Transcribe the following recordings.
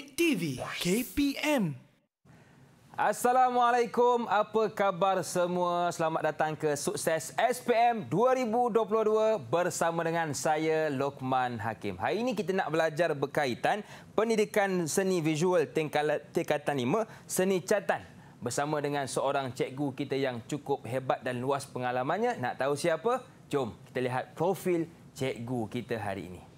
Dek TV KPM. Assalamualaikum. Apa khabar semua? Selamat datang ke Sukses SPM 2022 bersama dengan saya Lokman Hakim. Hari ini kita nak belajar berkaitan pendidikan seni visual tingkatan 5, seni catan bersama dengan seorang cikgu kita yang cukup hebat dan luas pengalamannya. Nak tahu siapa? Jom kita lihat profil cikgu kita hari ini.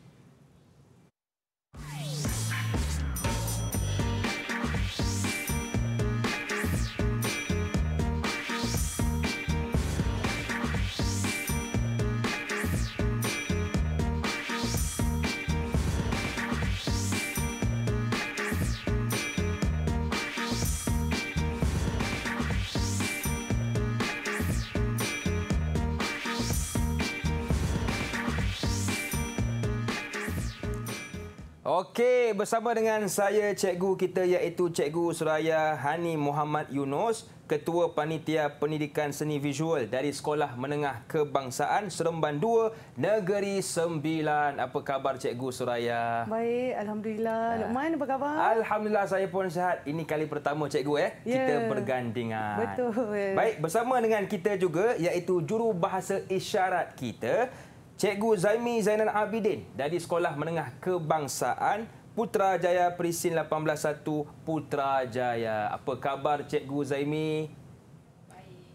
Okey, bersama dengan saya cikgu kita iaitu cikgu Suraya Hani Muhammad Yunus, Ketua Panitia Pendidikan Seni Visual dari Sekolah Menengah Kebangsaan Seremban 2, Negeri Sembilan. Apa khabar cikgu Suraya? Baik, alhamdulillah. Ha. Ah. Lukman, apa khabar? Alhamdulillah, saya pun sihat. Ini kali pertama cikgu eh yeah. kita bergandingan. Betul. Baik, bersama dengan kita juga iaitu juru bahasa isyarat kita Cikgu Zaimi Zainal Abidin dari Sekolah Menengah Kebangsaan Putra Jaya Perisin 181 Putra Jaya. Apa khabar Cikgu Zaimi?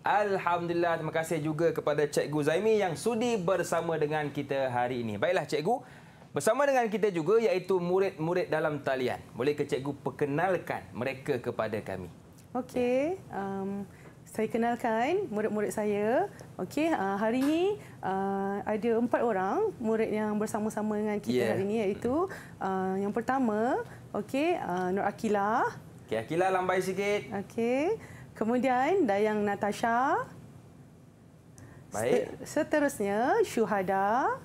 Alhamdulillah, terima kasih juga kepada Cikgu Zaimi yang sudi bersama dengan kita hari ini. Baiklah Cikgu, bersama dengan kita juga iaitu murid-murid dalam talian. Boleh ke Cikgu perkenalkan mereka kepada kami? Okey. Um, saya kenalkan murid-murid saya. Okey, uh, hari ini uh, ah, ada empat orang murid yang bersama-sama dengan kita yeah. hari ini iaitu uh, yang pertama, okey, uh, Nur Akila. Okey, Akila lambai sikit. Okey. Kemudian Dayang Natasha. Baik. Seterusnya Syuhada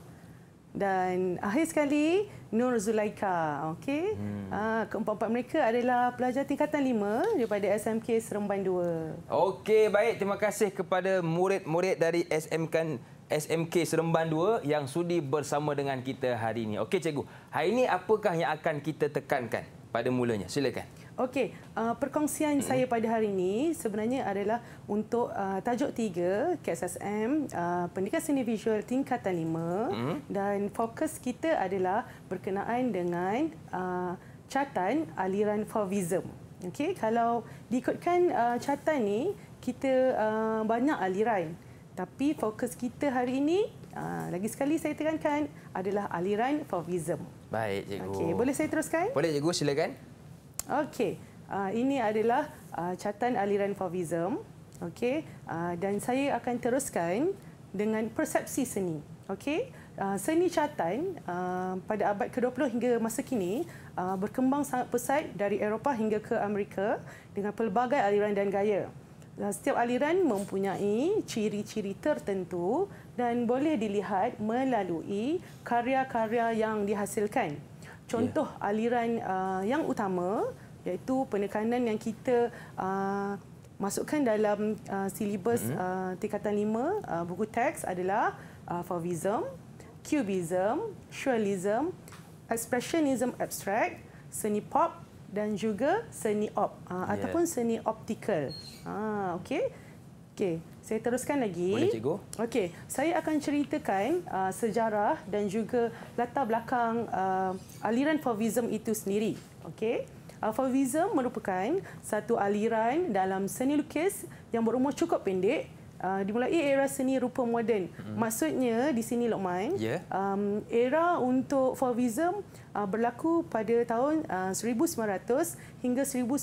dan akhir sekali Nur Zulaika. Okey. Hmm. Ah, keempat-empat mereka adalah pelajar tingkatan 5 daripada SMK Seremban 2. Okey, baik. Terima kasih kepada murid-murid dari SMK SMK Seremban 2 yang sudi bersama dengan kita hari ini. Okey, cikgu. Hari ini apakah yang akan kita tekankan pada mulanya? Silakan. Okey, uh, perkongsian hmm. saya pada hari ini sebenarnya adalah untuk uh, tajuk Tiga KSSM uh, Pendidikan Seni Visual Tingkatan 5 hmm. dan fokus kita adalah berkenaan dengan uh, catan aliran Fauvism. Okey, kalau diikutkan uh, catan ni kita uh, banyak aliran tapi fokus kita hari ini uh, lagi sekali saya tekankan adalah aliran Fauvism. Baik, cikgu. Okey, boleh saya teruskan? Boleh, cikgu, silakan. Okey, uh, ini adalah uh, ah, catan aliran Fauvism. Okey, uh, dan saya akan teruskan dengan persepsi seni. Okey, uh, seni catan uh, pada abad ke-20 hingga masa kini uh, berkembang sangat pesat dari Eropah hingga ke Amerika dengan pelbagai aliran dan gaya. setiap aliran mempunyai ciri-ciri tertentu dan boleh dilihat melalui karya-karya yang dihasilkan. Contoh ya. aliran uh, yang utama iaitu penekanan yang kita uh, masukkan dalam uh, silibus hmm. uh, tingkatan 5 uh, buku teks adalah uh, Fauvism, Cubism, Surrealism, Expressionism Abstract, Seni Pop dan juga Seni Op uh, ya. ataupun Seni Optical. Ah, okay. Okay. Saya teruskan lagi. Boleh, Cikgu. Okey, saya akan ceritakan uh, sejarah dan juga latar belakang uh, aliran Fauvism itu sendiri. Okey. Uh, fauvism merupakan satu aliran dalam seni lukis yang berumur cukup pendek uh, dimulai era seni rupa moden. hmm Maksudnya di sini Lokman, yeah. um, era untuk Fauvism uh, berlaku pada tahun uh, 1900 hingga 1910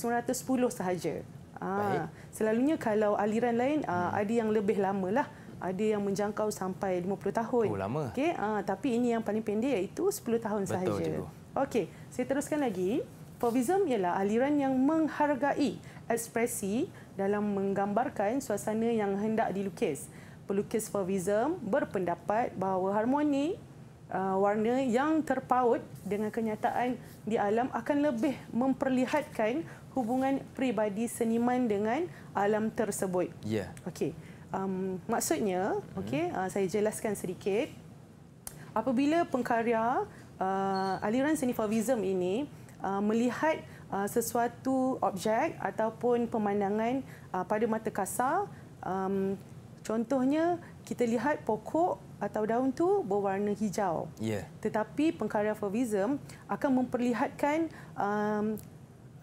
sahaja. Ah, Baik. Selalunya kalau aliran lain ah, hmm. ada yang lebih lama lah. Ada yang menjangkau sampai 50 tahun. Oh, lama. Okey. Ah, Tapi ini yang paling pendek iaitu 10 tahun Betul sahaja. Betul, Okey, saya teruskan lagi. Fauvism ialah aliran yang menghargai ekspresi dalam menggambarkan suasana yang hendak dilukis. Pelukis Fauvism berpendapat bahawa harmoni uh, warna yang terpaut dengan kenyataan di alam akan lebih memperlihatkan hubungan peribadi seniman dengan alam tersebut. Ya. Yeah. Okey. Um, maksudnya, mhm. okey, uh, saya jelaskan sedikit. Apabila pengkarya uh, aliran seni Fauvism ini uh, melihat uh, sesuatu objek ataupun pemandangan uh, pada mata kasar, um, contohnya kita lihat pokok atau daun tu berwarna hijau. Yeah. Tetapi pengkarya fauvism akan memperlihatkan um,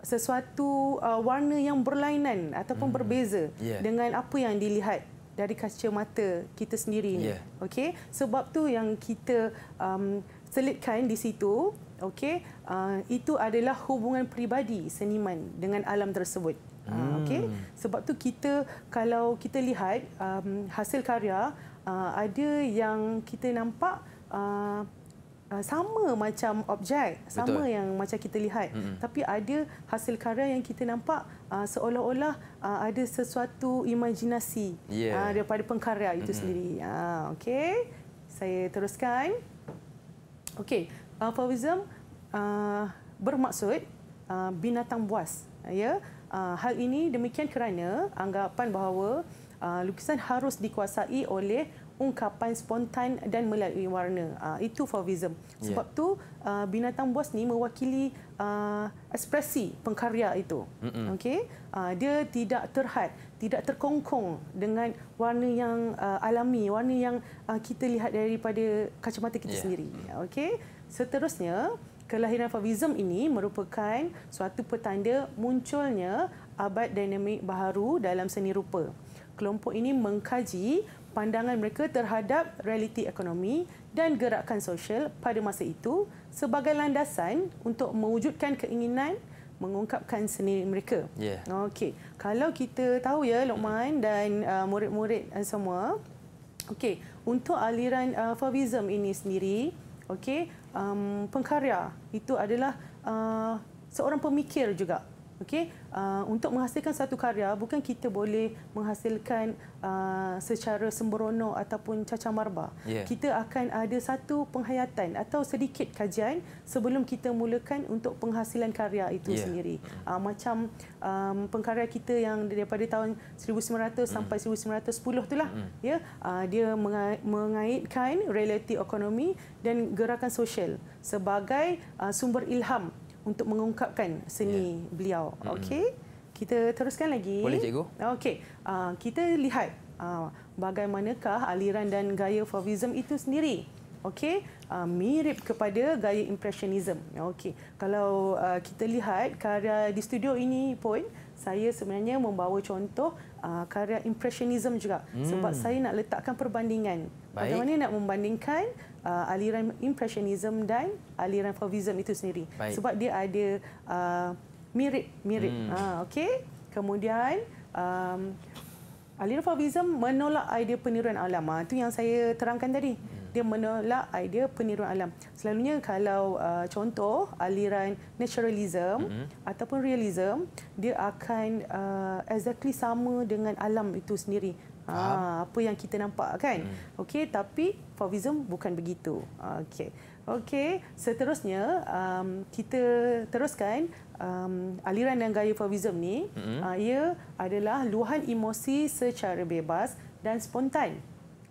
sesuatu uh, warna yang berlainan ataupun mm. berbeza yeah. dengan apa yang dilihat dari kaca mata kita sendiri ni. Ya. Yeah. Okey. Sebab tu yang kita um, selitkan di situ, okey, uh, itu adalah hubungan peribadi seniman dengan alam tersebut. Ah, hmm. Okey. Sebab tu kita kalau kita lihat um, hasil karya uh, ada yang kita nampak uh, uh, sama macam objek, Betul. sama yang macam kita lihat. Mm-hmm. Tapi ada hasil karya yang kita nampak uh, seolah-olah uh, ada sesuatu imajinasi yeah. uh, daripada pengkarya itu mm-hmm. sendiri. Uh, ah, Okey, saya teruskan. Okey, uh, Fawizam uh, bermaksud uh, binatang buas. Uh, ya? uh, hal ini demikian kerana anggapan bahawa... Ah, lukisan harus dikuasai oleh ungkapan spontan dan melalui warna. Uh, itu fauvism. Sebab yeah. tu uh, binatang buas ni mewakili uh, ekspresi pengkarya itu. Mm-hmm. Okey. Uh, dia tidak terhad, tidak terkongkong dengan warna yang uh, alami, warna yang uh, kita lihat daripada kacamata kita yeah. sendiri. Mm. Okey. Seterusnya, kelahiran fauvism ini merupakan suatu petanda munculnya abad dinamik baharu dalam seni rupa kelompok ini mengkaji pandangan mereka terhadap realiti ekonomi dan gerakan sosial pada masa itu sebagai landasan untuk mewujudkan keinginan mengungkapkan seni mereka. Yeah. Okey, kalau kita tahu ya Lokman dan uh, murid-murid semua, okey, untuk aliran uh, Fauvism ini sendiri, okey, um, pengkarya itu adalah uh, seorang pemikir juga. Okay, uh, ah, untuk menghasilkan satu karya bukan kita boleh menghasilkan uh, secara sembrono ataupun cacah marba. Yeah. Kita akan ada satu penghayatan atau sedikit kajian sebelum kita mulakan untuk penghasilan karya itu yeah. sendiri. Uh, macam um, pengkarya kita yang daripada tahun 1900 mm. sampai 1910 itulah. Mm. yeah? uh, dia mengaitkan realiti ekonomi dan gerakan sosial sebagai uh, sumber ilham untuk mengungkapkan seni yeah. beliau. Mm. Okey. Kita teruskan lagi. Boleh cikgu. Okey. Uh, kita lihat uh, bagaimanakah aliran dan gaya fauvism itu sendiri. Okey, uh, mirip kepada gaya impressionism. Okey. Kalau uh, kita lihat karya di studio ini pun saya sebenarnya membawa contoh uh, karya impressionism juga hmm. sebab saya nak letakkan perbandingan Baik. bagaimana nak membandingkan uh, aliran impressionism dan aliran fauvism itu sendiri Baik. sebab dia ada mirip-mirip uh, hmm. uh, okey kemudian um, aliran fauvism menolak idea peniruan alam itu ah, yang saya terangkan tadi dia menolak idea peniruan alam. Selalunya kalau uh, contoh aliran naturalism mm-hmm. ataupun realism, dia akan uh, exactly sama dengan alam itu sendiri. Ha, apa yang kita nampak kan. Mm. Okey, tapi fauvism bukan begitu. Okey. Okey, seterusnya um, kita teruskan um, aliran dan gaya fauvism ni, mm-hmm. uh, ia adalah luahan emosi secara bebas dan spontan.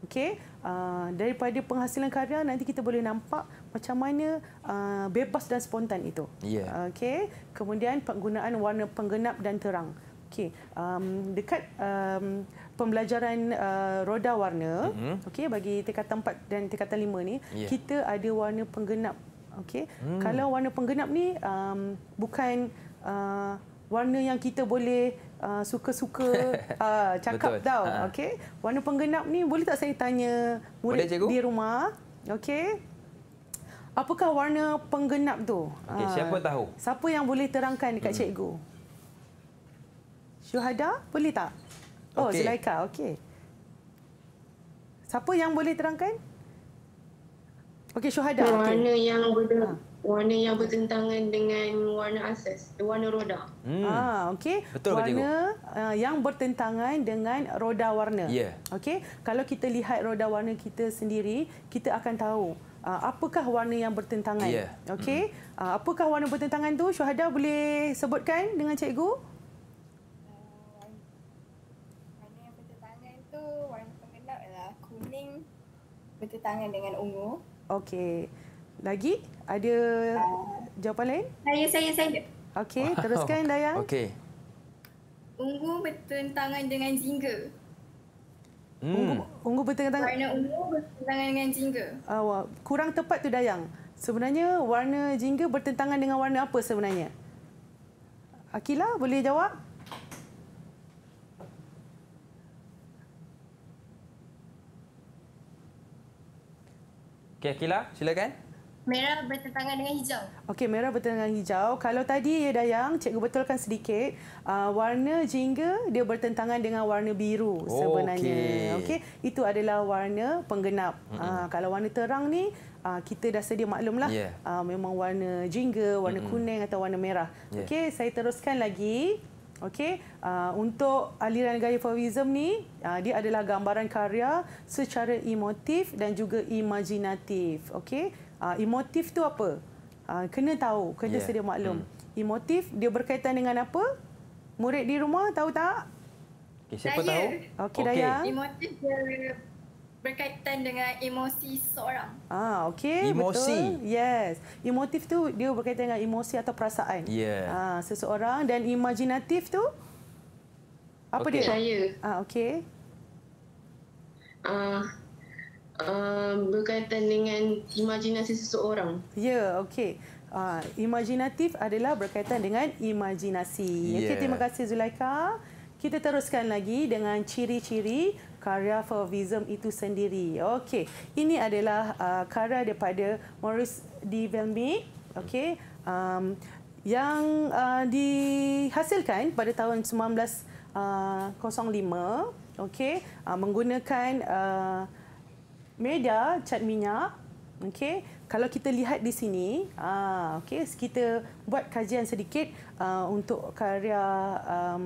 Okey, uh, daripada penghasilan karya nanti kita boleh nampak macam mana uh, bebas dan spontan itu. Yeah. Okey, kemudian penggunaan warna penggenap dan terang. Okey, um, dekat um, pembelajaran uh, roda warna, mm-hmm. okey bagi tingkatan 4 dan tingkatan 5 ni, yeah. kita ada warna penggenap. Okey. Mm. Kalau warna penggenap ni um, bukan uh, warna yang kita boleh uh, suka-suka uh, cakap Betul. tau. Ha. Okey. Warna penggenap ni boleh tak saya tanya murid boleh, di rumah? okay. Apakah warna penggenap tu? Okay, uh, ah, siapa tahu? Siapa yang boleh terangkan dekat hmm. cikgu? Syuhada, boleh tak? Oh, okay. Zulaika, okey. Siapa yang boleh terangkan? Okey, Syuhada. Warna okay. yang berdua. Ah warna yang bertentangan dengan warna asas, warna roda. Hmm. Ah, okey. Betul ke, warna uh, yang bertentangan dengan roda warna. Yeah. Okey. Kalau kita lihat roda warna kita sendiri, kita akan tahu uh, apakah warna yang bertentangan. Yeah. Okey. Mm. Uh, apakah warna bertentangan tu? Syuhada boleh sebutkan dengan cikgu? Uh, warna yang bertentangan tu warna pengelap adalah kuning bertentangan dengan ungu. Okey. Lagi? ada jawapan lain? Saya, saya, saya. Okey, teruskan Dayang. Okey. Ungu bertentangan dengan jingga. Hmm. Ungu, ungu bertentangan. Warna ungu bertentangan dengan jingga. Awak ah, kurang tepat tu Dayang. Sebenarnya warna jingga bertentangan dengan warna apa sebenarnya? Akila boleh jawab? Okey, Akila, silakan. Merah bertentangan dengan hijau. Okey, merah bertentangan dengan hijau. Kalau tadi ya Dayang, cikgu betulkan sedikit. Uh, warna jingga dia bertentangan dengan warna biru sebenarnya. Okey. Okay? Itu adalah warna penggenap. Mm-hmm. Uh, kalau warna terang ni uh, kita dah sedia maklumlah. Yeah. Uh, memang warna jingga, warna mm-hmm. kuning atau warna merah. Yeah. Okey, saya teruskan lagi. Okey, uh, untuk aliran gaya fauvism ni, uh, dia adalah gambaran karya secara emotif dan juga imajinatif. Okey uh, emotif tu apa uh, kena tahu kena yeah. sedia maklum hmm. emotif dia berkaitan dengan apa murid di rumah tahu tak okay, siapa daya. tahu okey okay. daya emotif dia berkaitan dengan emosi seorang. Ah, okey. Emosi. Betul. Yes. Emotif tu dia berkaitan dengan emosi atau perasaan. Yeah. Ah, seseorang dan imajinatif tu apa okay. dia? Saya. Ah, okey. Ah, Um, berkaitan dengan imajinasi seseorang. Ya, okey. Uh, ah, imaginatif adalah berkaitan dengan imajinasi. Yeah. Okay, terima kasih Zulaika. Kita teruskan lagi dengan ciri-ciri karya fauvism itu sendiri. Okey, ini adalah uh, karya daripada Maurice de Velmi. Okey, um, yang uh, dihasilkan pada tahun 1905. Okey, uh, menggunakan uh, media cat minyak okey kalau kita lihat di sini ah okey kita buat kajian sedikit uh, untuk karya um,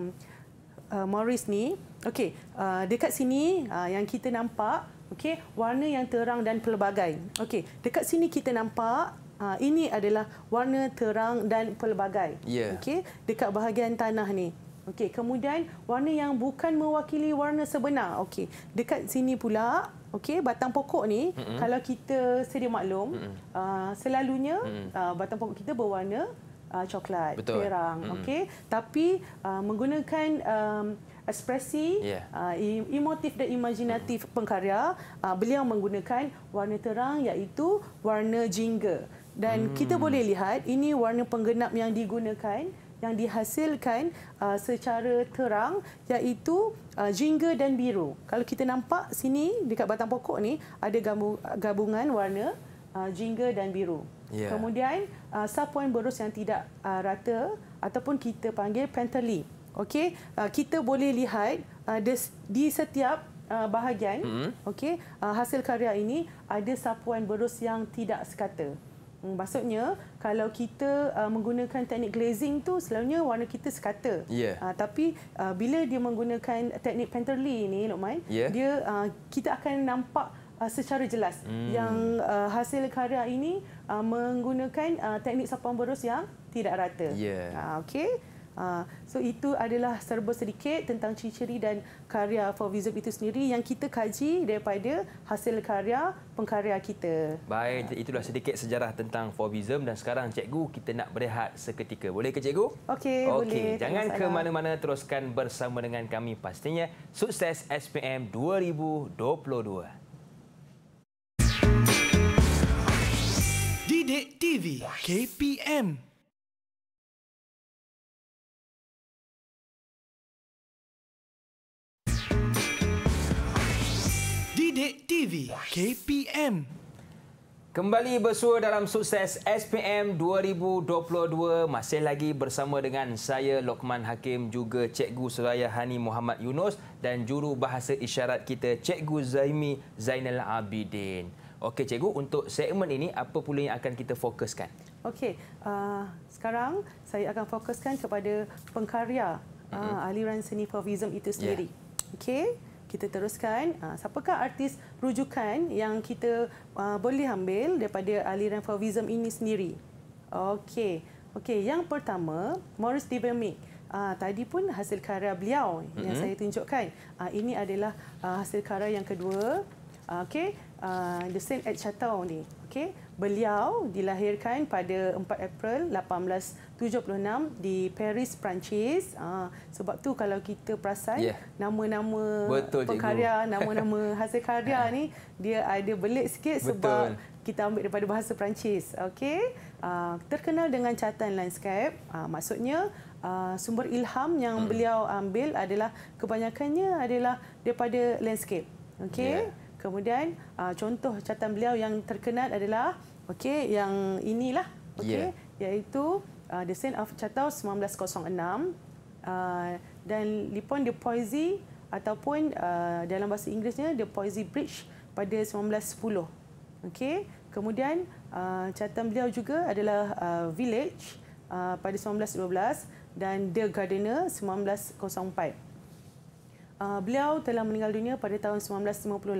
uh, Morris ni okey uh, ah, dekat sini uh, yang kita nampak okey warna yang terang dan pelbagai okey dekat sini kita nampak Ha, ini adalah warna terang dan pelbagai. Yeah. Okey, dekat bahagian tanah ni. Okey, kemudian warna yang bukan mewakili warna sebenar. Okey, dekat sini pula Okey, batang pokok ni mm-hmm. kalau kita sedia maklum, mm-hmm. uh, selalunya mm-hmm. uh, batang pokok kita berwarna uh, coklat, Betul. perang, mm-hmm. okey. Tapi uh, menggunakan um, ekspresi yeah. uh, emotif dan imajinatif mm pengkarya, uh, beliau menggunakan warna terang iaitu warna jingga. Dan mm kita boleh lihat ini warna penggenap yang digunakan yang dihasilkan uh, secara terang iaitu uh, jingga dan biru. Kalau kita nampak sini dekat batang pokok ni ada gabungan warna uh, jingga dan biru. Yeah. Kemudian uh, sapuan berus yang tidak uh, rata ataupun kita panggil pentali. Okey, uh, kita boleh lihat uh, di, di setiap uh, bahagian mm-hmm. okey uh, hasil karya ini ada sapuan berus yang tidak sekata. Hmm, maksudnya kalau kita uh, menggunakan teknik glazing tu selalunya warna kita sekata. Yeah. Uh, tapi uh, bila dia menggunakan teknik Panterly ni Lokman, yeah. dia uh, kita akan nampak uh, secara jelas hmm. yang uh, hasil karya ini uh, menggunakan uh, teknik sapu borus yang tidak rata. Yeah. Uh, ah, okay. Ah, so itu adalah serba sedikit tentang ciri-ciri dan karya fauvism itu sendiri yang kita kaji daripada hasil karya pengkarya kita. Baik, ha. itulah sedikit sejarah tentang fauvism dan sekarang cikgu kita nak berehat seketika. Boleh ke cikgu? Okey, okay, boleh. jangan ke mana-mana teruskan bersama dengan kami pastinya sukses SPM 2022. Didik TV KPM Dek TV KPM. Kembali bersua dalam sukses SPM 2022 masih lagi bersama dengan saya Lokman Hakim juga Cikgu Suraya Hani Muhammad Yunus dan juru bahasa isyarat kita Cikgu Zaimi Zainal Abidin. Okey cikgu untuk segmen ini apa pula yang akan kita fokuskan? Okey, uh, sekarang saya akan fokuskan kepada pengkarya uh, aliran seni fauvism itu ya. sendiri. Yeah. Okey kita teruskan uh, siapakah artis rujukan yang kita uh, boleh ambil daripada aliran fauvism ini sendiri okey okey yang pertama Morris Debemick Uh, ah, tadi pun hasil karya beliau mm-hmm. yang saya tunjukkan. Uh, ini adalah uh, hasil karya yang kedua. Uh, okay, uh, The Saint at Chateau ni. Okay, Beliau dilahirkan pada 4 April 1876 di Paris, Perancis. Uh, sebab tu kalau kita perasan yeah. nama-nama Betul, pekarya, nama-nama hasil karya ni dia ada belik sikit sebab kita ambil daripada bahasa Perancis. Okey, Uh, terkenal dengan catatan landscape, uh, maksudnya Uh, sumber ilham yang hmm. beliau ambil adalah kebanyakannya adalah daripada landscape. Okey. Yeah. Kemudian uh, contoh catatan beliau yang terkenal adalah okey yang inilah okey yeah. iaitu uh, The Saint of Chatau 1906 uh, dan Lipon the Poesy ataupun uh, dalam bahasa Inggerisnya The Poesy Bridge pada 1910. Okey. Kemudian uh, catatan beliau juga adalah uh, Village uh, pada 1912 dan The Gardener 1904. Ah, beliau telah meninggal dunia pada tahun 1958 uh,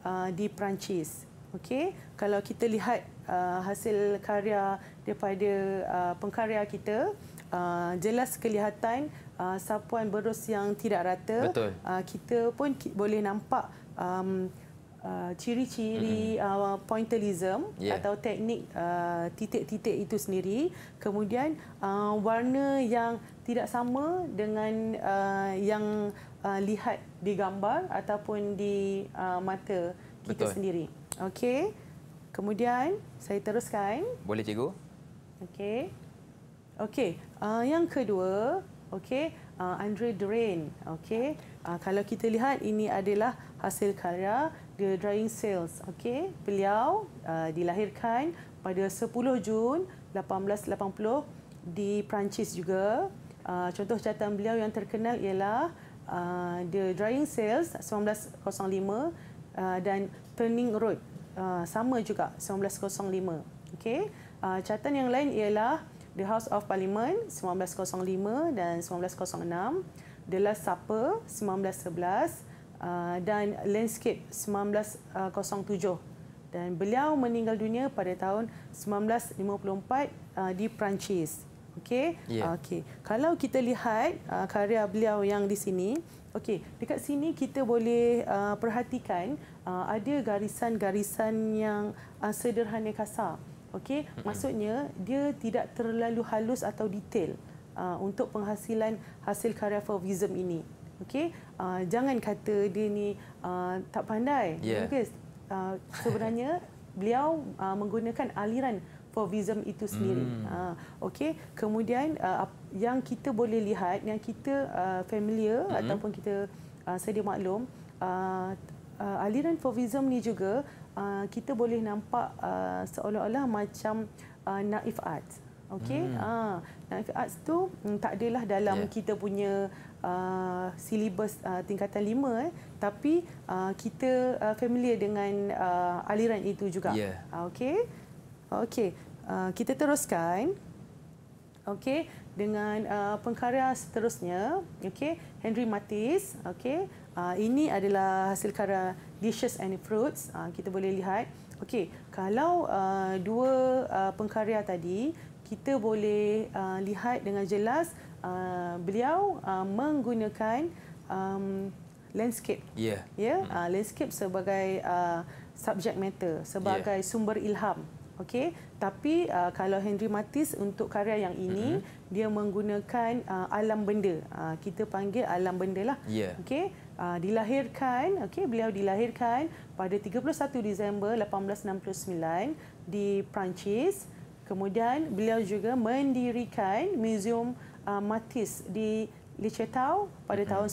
ah, di Perancis. Okey, kalau kita lihat uh, hasil karya daripada uh, pengkarya kita, uh, jelas kelihatan uh, sapuan berus yang tidak rata. Betul. Uh, kita pun boleh nampak um, uh, ciri-ciri mm-hmm. uh, pointillism yeah. atau teknik uh, titik-titik itu sendiri. Kemudian uh, warna yang tidak sama dengan uh, yang uh, lihat di gambar ataupun di uh, mata kita Betul. sendiri. Okey. Kemudian saya teruskan. Boleh cikgu? Okey. Okey, uh, yang kedua, okey, uh, Andre Drain. Okey. Uh, kalau kita lihat ini adalah hasil karya The Drying Sales. Okey. Beliau uh, dilahirkan pada 10 Jun 1880 di Perancis juga. Ah, contoh catatan beliau yang terkenal ialah uh, ah, The Drying Sales 1905 uh, ah, dan Turning Road uh, sama juga 1905. Okey. Uh, catatan yang lain ialah The House of Parliament 1905 dan 1906, The Last Supper 1911 uh, dan Landscape 1907. Dan beliau meninggal dunia pada tahun 1954 uh, di Perancis. Uh, Okey. Yeah. Ya. Okey. Kalau kita lihat uh, karya beliau yang di sini, okey, dekat sini kita boleh uh, perhatikan uh, ada garisan-garisan yang uh, sederhana kasar. Okey, maksudnya dia tidak terlalu halus atau detail uh, untuk penghasilan hasil karya fauvism ini. Okey, uh, jangan kata dia ni uh, tak pandai. Yeah. Okey. Uh, sebenarnya beliau uh, menggunakan aliran fauvism itu sendiri. Hmm. Uh, okay. Kemudian uh, yang kita boleh lihat, yang kita uh, familiar hmm. ataupun kita uh, sedia maklum, uh, uh, aliran fauvism ni juga uh, kita boleh nampak uh, seolah-olah macam uh, naif art. Okey. Hmm. Ah, naif art tu mm, tak adalah dalam yeah. kita punya uh, silibus uh, tingkatan lima, eh, tapi uh, kita uh, familiar dengan uh, aliran itu juga. Yeah. Ah, Okey. Okey, uh, kita teruskan. Okey, dengan uh, pengkarya seterusnya, okey, Henry Matisse, okey. Uh, ini adalah hasil karya Dishes and Fruits. Uh, kita boleh lihat. Okey, kalau uh, dua uh, pengkarya tadi kita boleh uh, lihat dengan jelas uh, beliau uh, menggunakan um, landscape. Ya. Yeah. Ya, yeah? Hmm. uh, landscape sebagai uh, subject matter, sebagai yeah. sumber ilham. Okey, tapi uh, kalau Henry Matisse untuk karya yang ini mm-hmm. dia menggunakan uh, alam benda. Uh, kita panggil alam benda lah. Yeah. Okey, uh, dilahirkan, okey, beliau dilahirkan pada 31 Disember 1869 di Perancis. Kemudian beliau juga mendirikan Museum uh, Matisse di Lichetau pada mm-hmm. tahun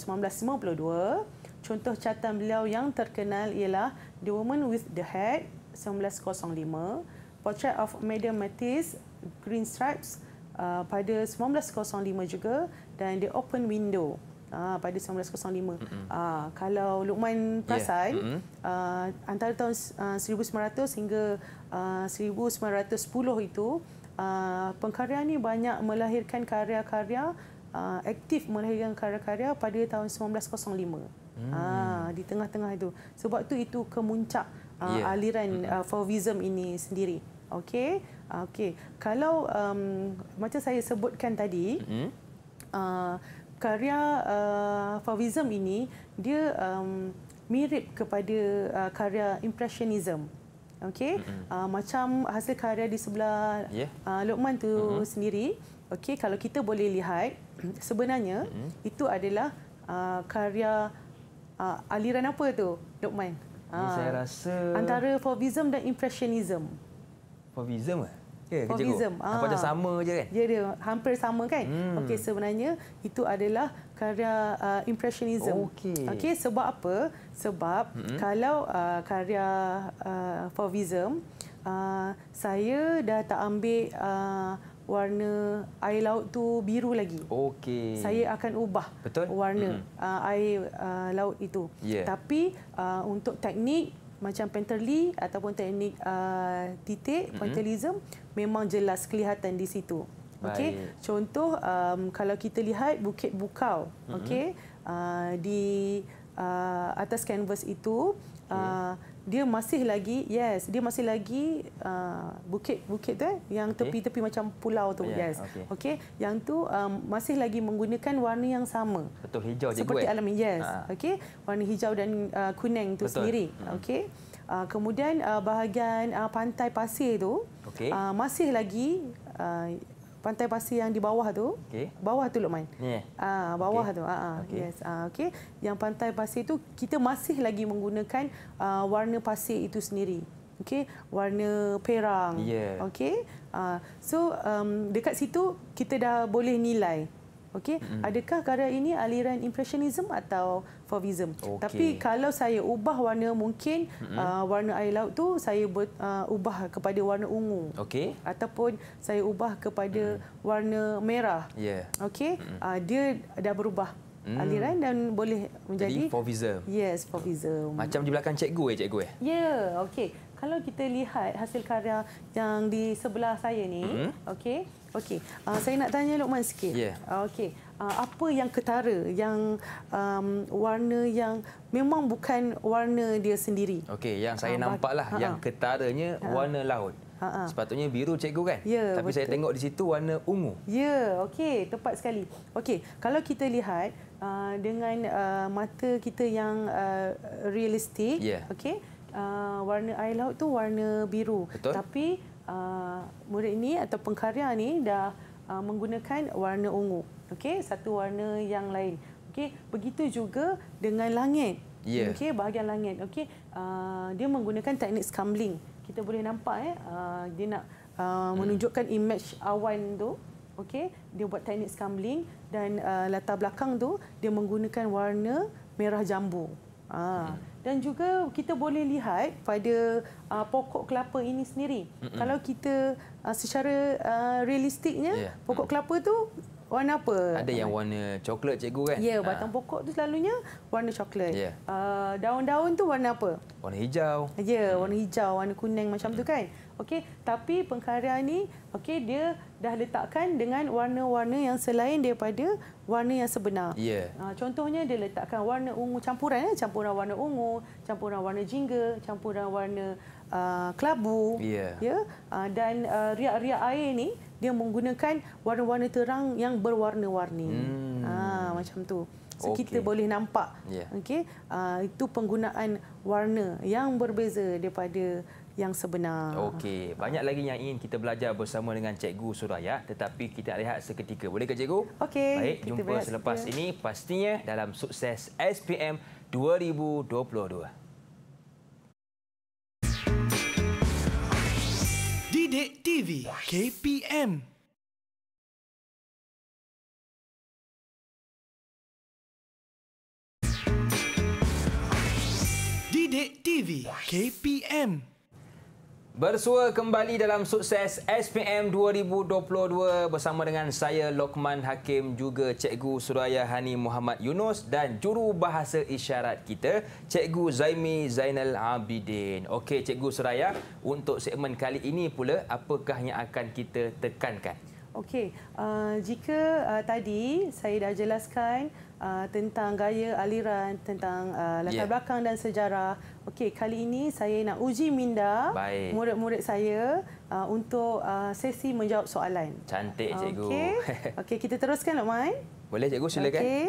1952. Contoh catatan beliau yang terkenal ialah The Woman with the Hat 1905. Portrait of Madame Matisse, Green Stripes uh, pada 1905 juga dan The Open Window uh, pada 1905. Mm-hmm. Uh, kalau Lukman prasai yeah. mm-hmm. uh, antara tahun uh, 1900 hingga uh, 1910 itu, uh, pengkarya ini banyak melahirkan karya-karya Uh, aktif melahirkan karya-karya pada tahun 1905. Hmm. Uh, di tengah-tengah itu. Sebab tu itu kemuncak uh, yeah. aliran uh, fauvism ini sendiri. Okey. Okey. Kalau um, macam saya sebutkan tadi, mm-hmm. uh, karya uh, Fauvism ini dia um, mirip kepada uh, karya Impressionism. Okey. Mm-hmm. Uh, macam hasil karya di sebelah yeah. uh, Lukman tu mm-hmm. sendiri. Okey, kalau kita boleh lihat sebenarnya mm-hmm. itu adalah uh, karya uh, aliran apa tu, Lukman? Ini ah, saya rasa antara Fauvism dan Impressionism. Fauvism ke? Ya, Fauvism. Ah. Macam sama je kan? Ya, dia hampir sama kan? Hmm. Okey, sebenarnya itu adalah karya uh, Impressionism. Okey. Okey, sebab apa? Sebab hmm. kalau uh, karya uh, ah, Fauvism, uh, saya dah tak ambil uh, warna air laut tu biru lagi. Okey. Saya akan ubah Betul? warna hmm. uh, air uh, laut itu. Yeah. Tapi uh, untuk teknik, macam painterly ataupun teknik uh, titik mm-hmm. pointillism memang jelas kelihatan di situ. Okey. Contoh um, kalau kita lihat Bukit Bukau, mm-hmm. okey, uh, di uh, atas canvas itu okay. uh, dia masih lagi yes dia masih lagi uh, bukit-bukit uh, tu eh yang tepi-tepi okay. macam pulau tu yeah. yes okey okay. yang tu um, masih lagi menggunakan warna yang sama betul hijau je seperti alam yes ha. okey warna hijau dan uh, kuning tu betul. sendiri hmm. okey uh, kemudian uh, bahagian uh, pantai pasir tu okay. uh, masih lagi uh, pantai pasir yang di bawah tu. Okay. Bawah tu Lokman. Yeah. Ah, bawah okay. tu. Ah, ah. Okay. Yes. Ah, okay. Yang pantai pasir tu kita masih lagi menggunakan ah, warna pasir itu sendiri. Okey, warna perang. Yeah. Okey. Ah, so um, dekat situ kita dah boleh nilai. Okey, mm-hmm. adakah karya ini aliran impressionism atau fauvism? Okay. Tapi kalau saya ubah warna mungkin mm-hmm. uh, warna air laut tu saya ber, uh, ubah kepada warna ungu. Okey. ataupun saya ubah kepada mm-hmm. warna merah. Ya. Yeah. Okey, mm-hmm. uh, dia dah berubah mm. aliran dan boleh menjadi fauvism. Yes, fauvism. Macam di belakang cikgu eh cikgu eh. Ya, yeah. okey kalau kita lihat hasil karya yang di sebelah saya ni, mm -hmm. okey. Okey. Uh, saya nak tanya Lukman sikit. Yeah. Ya. Okey. Uh, apa yang ketara yang um, warna yang memang bukan warna dia sendiri. Okey, yang saya uh, nampaklah uh, yang ketaranya uh, warna laut. Uh, uh. Sepatutnya biru cikgu kan? Yeah, Tapi betul. saya tengok di situ warna ungu. Ya, yeah, okey, tepat sekali. Okey, kalau kita lihat uh, dengan uh, mata kita yang uh, realistik, yeah. okey uh, warna air laut tu warna biru. Betul. Tapi uh, murid ini atau pengkarya ni dah uh, menggunakan warna ungu. Okey, satu warna yang lain. Okey, begitu juga dengan langit. Yeah. Okey, bahagian langit. Okey, uh, dia menggunakan teknik scumbling. Kita boleh nampak eh uh, dia nak uh, menunjukkan image awan tu. Okey, dia buat teknik scumbling dan uh, latar belakang tu dia menggunakan warna merah jambu. Ah. Hmm dan juga kita boleh lihat pada uh, pokok kelapa ini sendiri. Mm-mm. Kalau kita uh, secara uh, realistiknya yeah. pokok mm. kelapa tu warna apa? Ada yang warna coklat cikgu kan? Ya, ha. batang ha. pokok tu selalunya warna coklat. Ya. Uh, daun-daun tu warna apa? Warna hijau. Ya, hmm. warna hijau, warna kuning macam hmm. tu mm. kan. Okey, tapi pengkarya ni okey dia dah letakkan dengan warna-warna yang selain daripada warna yang sebenar. Yeah. Ya. Contohnya dia letakkan warna ungu campuran, ya? campuran warna ungu, campuran warna jingga, campuran warna uh, kelabu. Yeah. Ya. Ya. Yeah? Uh, dan uh, riak-riak air ini dia menggunakan warna-warna terang yang berwarna-warni. Hmm. Uh, macam tu. So, okay. kita boleh nampak yeah. okay, uh, itu penggunaan warna yang berbeza daripada yang sebenar. Okey, banyak lagi yang ingin kita belajar bersama dengan Cikgu Suraya tetapi kita lihat seketika. Boleh ke Cikgu? Okey. Baik, kita jumpa selepas ini pastinya dalam sukses SPM 2022. Didik TV KPM Didik TV KPM Bersua kembali dalam sukses SPM 2022 bersama dengan saya Lokman Hakim juga Cikgu Suraya Hani Muhammad Yunus dan juru bahasa isyarat kita Cikgu Zaimi Zainal Abidin. Okey Cikgu Suraya, untuk segmen kali ini pula apakah yang akan kita tekankan? Okey, uh, jika uh, tadi saya dah jelaskan uh, tentang gaya aliran, tentang uh, latar yeah. belakang dan sejarah, Okey, kali ini saya nak uji minda murid-murid saya uh, untuk uh, sesi menjawab soalan. Cantik cikgu. Okey. Okey, kita teruskan Lokman. Boleh cikgu silakan. Okey.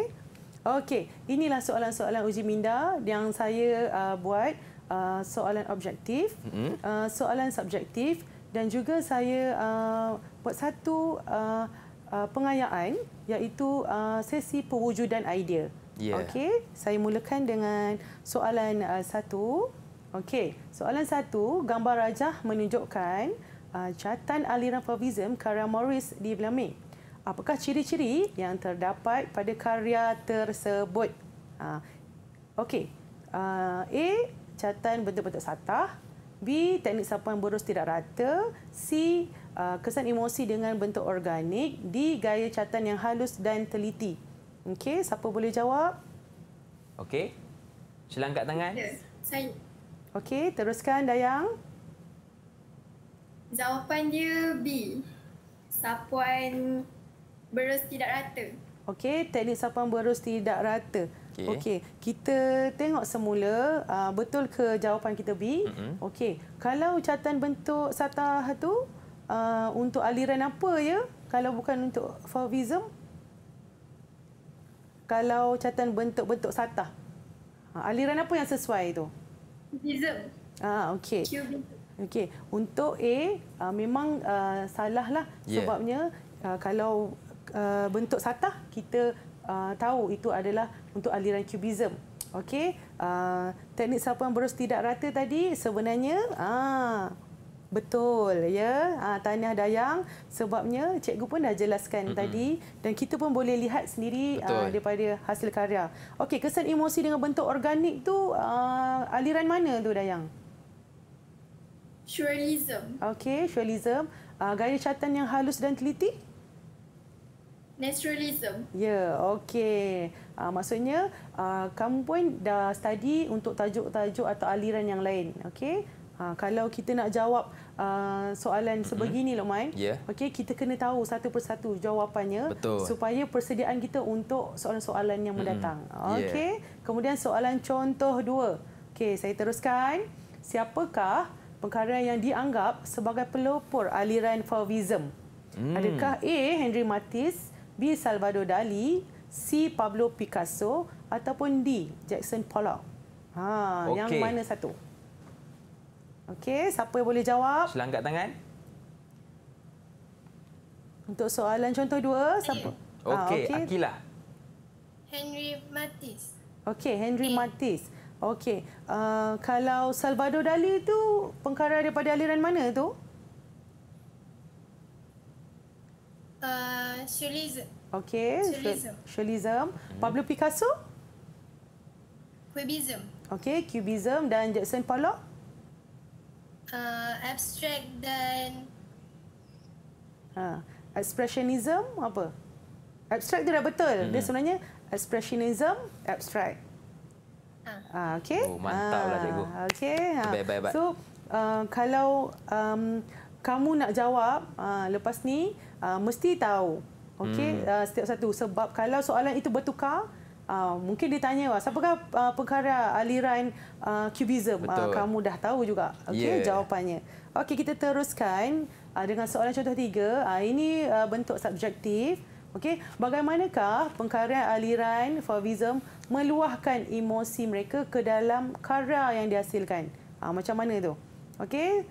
Okey, inilah soalan-soalan uji minda yang saya uh, buat uh, soalan objektif, mm-hmm. uh, soalan subjektif dan juga saya uh, buat satu uh, uh, pengayaan iaitu uh, sesi pewujudan idea. Yeah. Okey, saya mulakan dengan soalan uh, satu. Okey, soalan satu, gambar rajah menunjukkan uh, catan aliran Fauvism karya Maurice di Vlamik. Apakah ciri-ciri yang terdapat pada karya tersebut? Uh, Okey, uh, A, Catatan bentuk-bentuk satah. B, teknik sapuan berus tidak rata. C, uh, kesan emosi dengan bentuk organik. D, gaya catatan yang halus dan teliti. Okey, siapa boleh jawab? Okey. silang kat tangan. Ya, saya. Okey, teruskan Dayang. Jawapan dia B. Sapuan berus tidak rata. Okey, teknik sapuan berus tidak rata. Okey, okay. kita tengok semula ah, betul ke jawapan kita B? Mm -hmm. Okey, kalau catan bentuk satah tu ah, untuk aliran apa ya? Kalau bukan untuk favism? kalau catatan bentuk-bentuk sata? Ha, aliran apa yang sesuai itu? Cubism. Ah, ha, okay. Cubism. Okay, Untuk A, uh, memang uh, ha, salah lah yeah. sebabnya uh, kalau uh, bentuk sata, kita uh, tahu itu adalah untuk aliran cubism. Okay, Uh, teknik sapuan berus tidak rata tadi sebenarnya... Uh, Betul, ya. Ah, tahniah Dayang. Sebabnya cikgu pun dah jelaskan mm -hmm. tadi dan kita pun boleh lihat sendiri ah, daripada hasil karya. Okey, kesan emosi dengan bentuk organik tu ah, aliran mana tu Dayang? Surrealism. Okey, surrealism. Ah, gaya catan yang halus dan teliti? Naturalism. Ya, okey. Ah, maksudnya ah, kamu pun dah study untuk tajuk-tajuk atau aliran yang lain. Okey. Ha, kalau kita nak jawab uh, soalan mm-hmm. sebegini, Lokman, yeah. okay, kita kena tahu satu persatu jawapannya Betul. supaya persediaan kita untuk soalan-soalan yang mhm. mendatang. Mm-hmm. Ya. Okay. Yeah. Kemudian soalan contoh dua. Okay, saya teruskan. Siapakah pengkara yang dianggap sebagai pelopor aliran Fauvism? Mm. Adakah A. Henry Matisse, B. Salvador Dali, C. Pablo Picasso ataupun D. Jackson Pollock? Ha, okay. Yang mana satu? Okey, siapa yang boleh jawab? Sila tangan. Untuk soalan contoh dua, siapa? Ah, okey, ha, okay. Akilah. Henry Matis. Okey, Henry eh. Matis. Okey, uh, kalau Salvador Dali itu pengkara daripada aliran mana itu? Uh, okay. Surrealism. Okey, Surrealism. Hmm. Pablo Picasso? Cubism. Okey, Cubism dan Jackson Pollock? Uh, abstract dan ha expressionism apa abstract tu dah betul hmm. dia sebenarnya expressionism abstract ha ah, okey oh mantaplah ha. Ah, cikgu okey ha. so uh, kalau um, kamu nak jawab uh, lepas ni uh, mesti tahu okey hmm. uh, setiap satu sebab kalau soalan itu bertukar Uh, mungkin ditanya awak, siapakah uh, ah, pengkara aliran kubism? Ah, uh, uh, kamu dah tahu juga okay, yeah. jawapannya. Okey, kita teruskan uh, dengan soalan contoh tiga. Uh, ini uh, bentuk subjektif. Okey, bagaimanakah pengkara aliran fauvism meluahkan emosi mereka ke dalam karya yang dihasilkan? Uh, macam mana tu? Okey,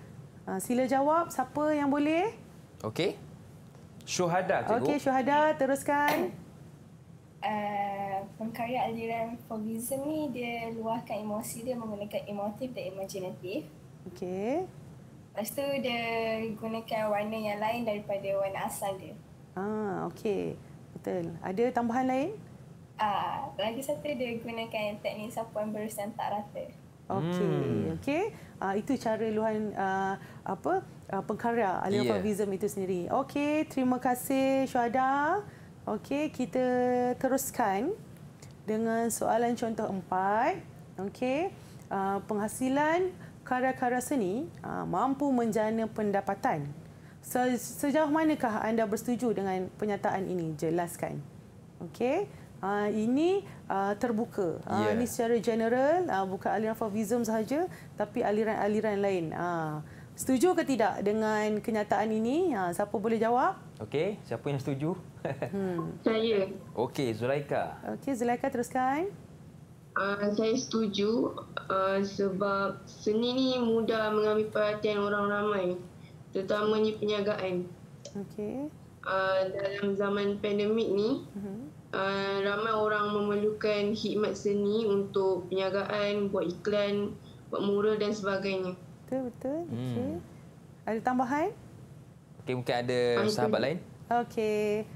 uh, sila jawab siapa yang boleh. Okey. Syuhada, Okey, Syuhada, teruskan. Uh pengkarya aliran Fauvism ni dia luahkan emosi dia menggunakan emotif dan imaginatif. Okey. Lepas tu dia gunakan warna yang lain daripada warna asal dia. Ah, okey, Betul. Ada tambahan lain? Ah, lagi satu dia gunakan teknik sapuan berusan tak rata. Okey, hmm. okey. Ah itu cara luhan uh, ah, apa uh, pengkarya aliran yeah. Fauvism itu sendiri. Okey, terima kasih Syuada. Okey, kita teruskan dengan soalan contoh empat. okay, uh, ah, penghasilan karya-karya seni uh, mampu menjana pendapatan. Se sejauh manakah anda bersetuju dengan pernyataan ini? Jelaskan. okay? Uh, ah, ini uh, terbuka. Uh, yeah. Ini secara general, uh, bukan aliran Favizum sahaja, tapi aliran-aliran lain. Uh, setuju ke tidak dengan kenyataan ini? Uh, siapa boleh jawab? Okey, siapa yang setuju? Hmm. Saya. Okey, Zulaika. Okey, Zulaika teruskan. Uh, saya setuju uh, sebab seni ni mudah mengambil perhatian orang ramai. Terutamanya penyagaan. Okey. Uh, dalam zaman pandemik ni, uh-huh. uh, ramai orang memerlukan khidmat seni untuk penyagaan, buat iklan, buat mural dan sebagainya. Betul, betul. Hmm. Okey. Ada tambahan? Okey, mungkin ada Uncle. sahabat lain? Okey.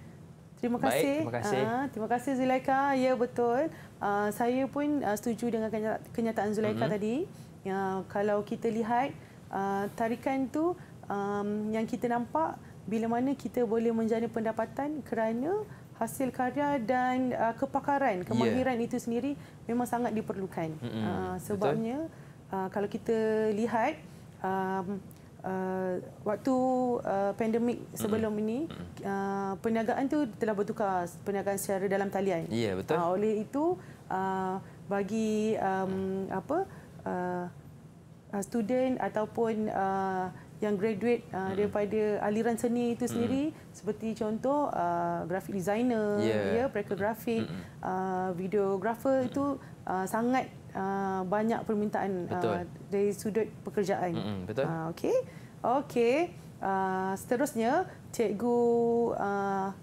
Terima kasih. Baik, terima kasih. Uh, terima kasih Zulaika. Ya betul. Uh, saya pun uh, setuju dengan kenyataan Zulaika mm -hmm. tadi. Ya, kalau kita lihat uh, tarikan tu um, yang kita nampak bila mana kita boleh menjana pendapatan kerana hasil karya dan uh, kepakaran, ya. kemahiran yeah. itu sendiri memang sangat diperlukan. Mm -hmm. uh, sebabnya uh, kalau kita lihat um, uh, waktu uh, pandemik sebelum mm-hmm. ini uh, perniagaan tu telah bertukar perniagaan secara dalam talian. Ya yeah, betul. Uh, oleh itu uh, bagi um, apa uh, uh student ataupun uh, yang graduate uh, hmm. daripada aliran seni itu sendiri hmm. seperti contoh uh, graphic designer yeah. ya, ya graphic hmm. uh, videographer hmm. itu uh, sangat Uh, banyak permintaan uh, dari sudut pekerjaan. Mm -hmm. Betul. Uh, ah, okey. Okey. Uh, ah, seterusnya, cikgu uh,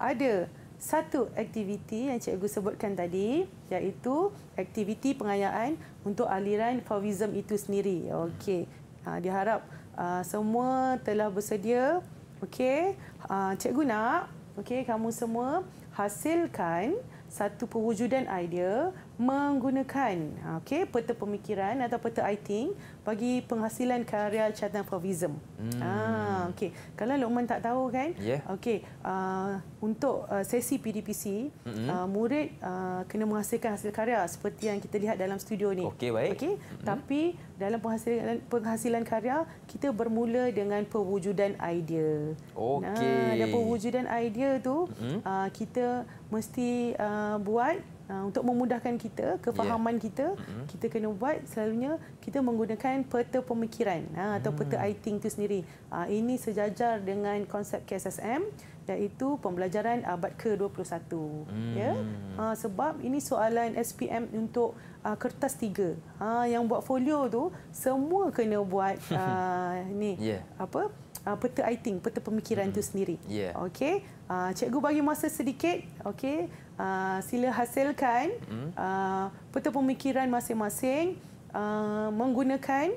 ada satu aktiviti yang cikgu sebutkan tadi iaitu aktiviti pengayaan untuk aliran Fauvism itu sendiri. Okey. Uh, diharap uh, semua telah bersedia. Okey. Uh, cikgu nak okey kamu semua hasilkan satu perwujudan idea menggunakan ha, okay, peta pemikiran atau peta IT bagi penghasilan karya catatan provisum. Hmm. Ah, ha, okay. Kalau Lokman tak tahu kan, yeah. okay, uh, untuk uh, sesi PDPC, mm -hmm. uh, murid uh, kena menghasilkan hasil karya seperti yang kita lihat dalam studio ni. Okay, baik. Okay? Mm -hmm. Tapi dalam penghasilan, penghasilan karya, kita bermula dengan perwujudan idea. Okay. Nah, dan perwujudan idea tu, mm -hmm. uh, kita mesti uh, buat Ah, untuk memudahkan kita kefahaman yeah. kita mm-hmm. kita kena buat selalunya kita menggunakan peta pemikiran ha, ah, atau mm. I think itu sendiri ha, ini sejajar dengan konsep KSSM iaitu pembelajaran abad ke-21 mm. ya ha, sebab ini soalan SPM untuk uh, kertas tiga, ha yang buat folio tu semua kena buat uh, ni yeah. apa Uh, peta think, peta pemikiran itu mm. Mm-hmm. sendiri. Yeah. Okey. Uh, cikgu bagi masa sedikit. okay uh, sila hasilkan uh, peta pemikiran masing-masing uh, menggunakan